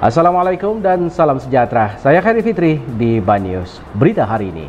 Assalamualaikum dan salam sejahtera. Saya Khairi Fitri di Banyus. Berita hari ini.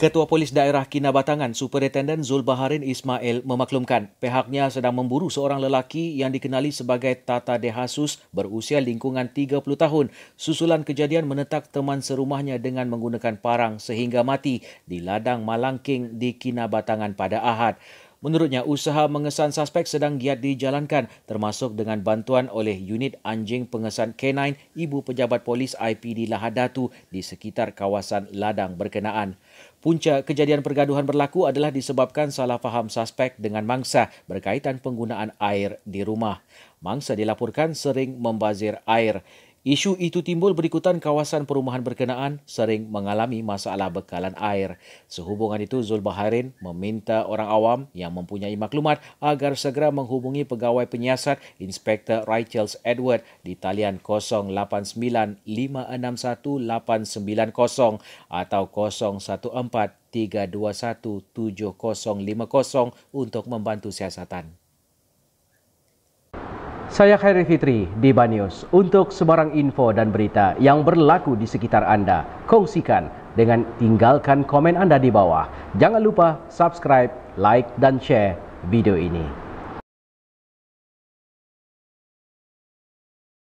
Ketua Polis Daerah Kinabatangan Superintendent Zulbaharin Ismail memaklumkan pihaknya sedang memburu seorang lelaki yang dikenali sebagai Tata Dehasus berusia lingkungan 30 tahun susulan kejadian menetak teman serumahnya dengan menggunakan parang sehingga mati di ladang Malangking di Kinabatangan pada Ahad. Menurutnya, usaha mengesan suspek sedang giat dijalankan termasuk dengan bantuan oleh unit anjing pengesan K9 ibu pejabat polis IPD Lahad Datu di sekitar kawasan ladang berkenaan. Punca kejadian pergaduhan berlaku adalah disebabkan salah faham suspek dengan mangsa berkaitan penggunaan air di rumah. Mangsa dilaporkan sering membazir air. Isu itu timbul berikutan kawasan perumahan berkenaan sering mengalami masalah bekalan air. Sehubungan itu, Zulbaharin meminta orang awam yang mempunyai maklumat agar segera menghubungi pegawai penyiasat Inspektor Rachel Edward di talian 089561890 atau 014 321 untuk membantu siasatan. Saya Khairi Fitri di Banyus untuk sebarang info dan berita yang berlaku di sekitar anda. Kongsikan dengan tinggalkan komen anda di bawah. Jangan lupa subscribe, like dan share video ini.